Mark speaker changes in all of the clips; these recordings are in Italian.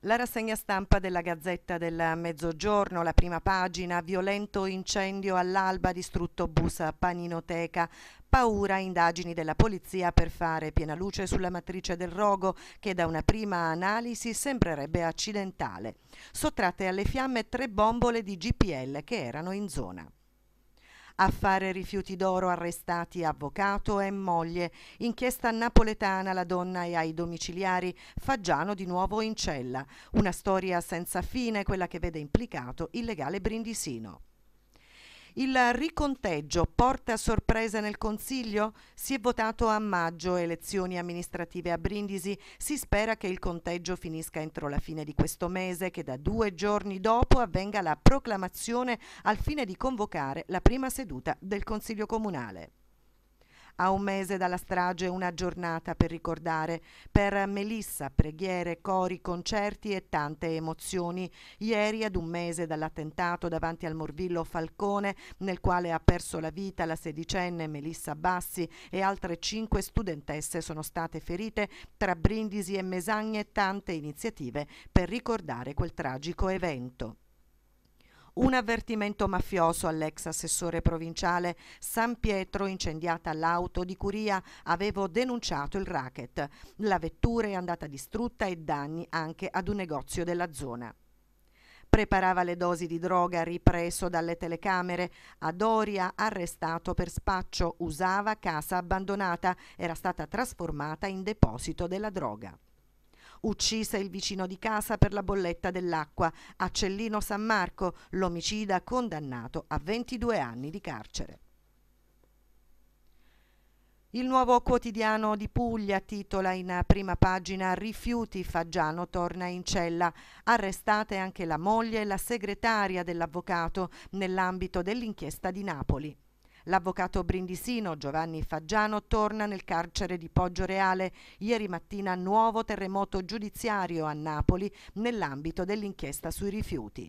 Speaker 1: La rassegna stampa della Gazzetta del Mezzogiorno, la prima pagina, violento incendio all'alba, distrutto bus a paninoteca, paura, indagini della polizia per fare piena luce sulla matrice del rogo che da una prima analisi sembrerebbe accidentale. Sottratte alle fiamme tre bombole di GPL che erano in zona a fare rifiuti d'oro arrestati avvocato e moglie, inchiesta napoletana la donna e ai domiciliari, Faggiano di nuovo in cella, una storia senza fine quella che vede implicato il legale Brindisino. Il riconteggio porta a sorpresa nel Consiglio? Si è votato a maggio, elezioni amministrative a Brindisi. Si spera che il conteggio finisca entro la fine di questo mese, che da due giorni dopo avvenga la proclamazione al fine di convocare la prima seduta del Consiglio Comunale. A un mese dalla strage una giornata per ricordare, per Melissa, preghiere, cori, concerti e tante emozioni. Ieri, ad un mese dall'attentato davanti al Morvillo Falcone, nel quale ha perso la vita la sedicenne Melissa Bassi e altre cinque studentesse sono state ferite, tra brindisi e mesagne tante iniziative per ricordare quel tragico evento. Un avvertimento mafioso all'ex assessore provinciale San Pietro, incendiata l'auto di Curia, avevo denunciato il racket. La vettura è andata distrutta e danni anche ad un negozio della zona preparava le dosi di droga ripreso dalle telecamere. A Doria, arrestato per spaccio, usava casa abbandonata, era stata trasformata in deposito della droga uccise il vicino di casa per la bolletta dell'acqua. A Cellino San Marco, l'omicida condannato a 22 anni di carcere. Il nuovo quotidiano di Puglia titola in prima pagina Rifiuti, Fagiano torna in cella. Arrestate anche la moglie e la segretaria dell'avvocato nell'ambito dell'inchiesta di Napoli. L'avvocato brindisino Giovanni Faggiano torna nel carcere di Poggio Reale. Ieri mattina nuovo terremoto giudiziario a Napoli nell'ambito dell'inchiesta sui rifiuti.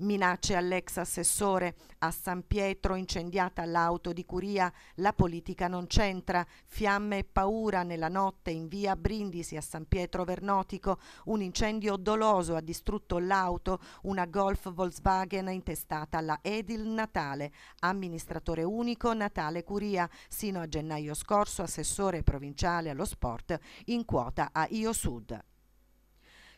Speaker 1: Minacce all'ex assessore. A San Pietro, incendiata l'auto di Curia, la politica non c'entra. Fiamme e paura nella notte in via Brindisi a San Pietro Vernotico. Un incendio doloso ha distrutto l'auto, una Golf Volkswagen intestata alla Edil Natale. Amministratore unico Natale Curia, sino a gennaio scorso assessore provinciale allo sport in quota a Io Sud.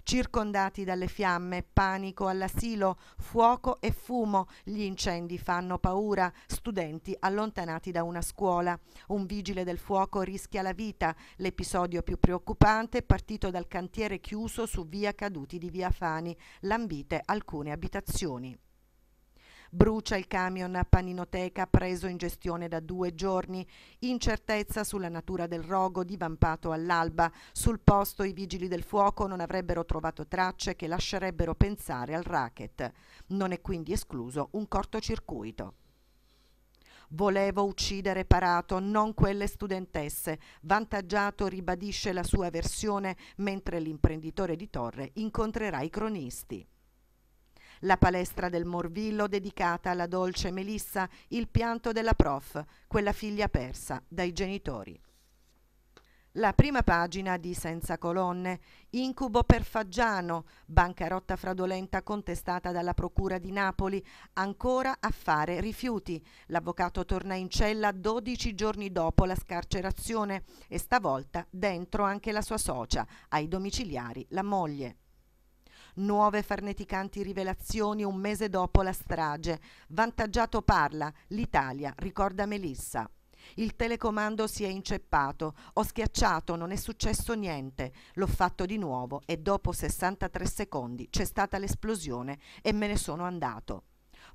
Speaker 1: Circondati dalle fiamme, panico all'asilo, fuoco e fumo, gli incendi fanno paura, studenti allontanati da una scuola. Un vigile del fuoco rischia la vita, l'episodio più preoccupante è partito dal cantiere chiuso su via Caduti di via Fani, lambite alcune abitazioni. Brucia il camion a paninoteca preso in gestione da due giorni. Incertezza sulla natura del rogo divampato all'alba. Sul posto i vigili del fuoco non avrebbero trovato tracce che lascerebbero pensare al racket. Non è quindi escluso un cortocircuito. Volevo uccidere Parato, non quelle studentesse. Vantaggiato ribadisce la sua versione, mentre l'imprenditore di Torre incontrerà i cronisti la palestra del Morvillo dedicata alla dolce Melissa, il pianto della prof, quella figlia persa dai genitori. La prima pagina di Senza colonne, incubo per Faggiano, bancarotta fraudolenta contestata dalla Procura di Napoli, ancora affare rifiuti. L'avvocato torna in cella 12 giorni dopo la scarcerazione e stavolta dentro anche la sua socia, ai domiciliari la moglie. Nuove farneticanti rivelazioni un mese dopo la strage. Vantaggiato parla, l'Italia, ricorda Melissa. Il telecomando si è inceppato, ho schiacciato, non è successo niente, l'ho fatto di nuovo e dopo 63 secondi c'è stata l'esplosione e me ne sono andato.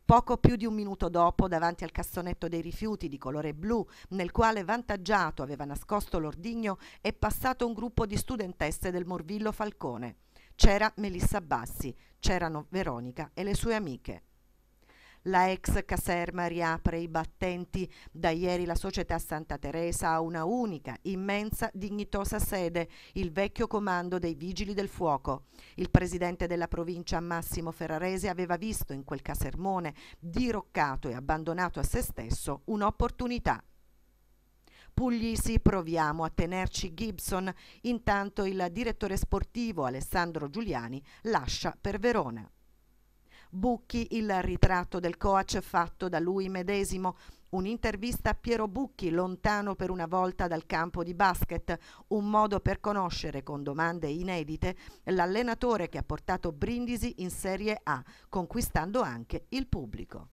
Speaker 1: Poco più di un minuto dopo, davanti al cassonetto dei rifiuti di colore blu, nel quale Vantaggiato aveva nascosto l'ordigno, è passato un gruppo di studentesse del Morvillo Falcone. C'era Melissa Bassi, c'erano Veronica e le sue amiche. La ex caserma riapre i battenti. Da ieri la società Santa Teresa ha una unica, immensa, dignitosa sede, il vecchio comando dei Vigili del Fuoco. Il presidente della provincia Massimo Ferrarese aveva visto in quel casermone, diroccato e abbandonato a se stesso, un'opportunità puglisi proviamo a tenerci Gibson, intanto il direttore sportivo Alessandro Giuliani lascia per Verona. Bucchi il ritratto del coach fatto da lui medesimo, un'intervista a Piero Bucchi lontano per una volta dal campo di basket, un modo per conoscere con domande inedite l'allenatore che ha portato Brindisi in Serie A, conquistando anche il pubblico.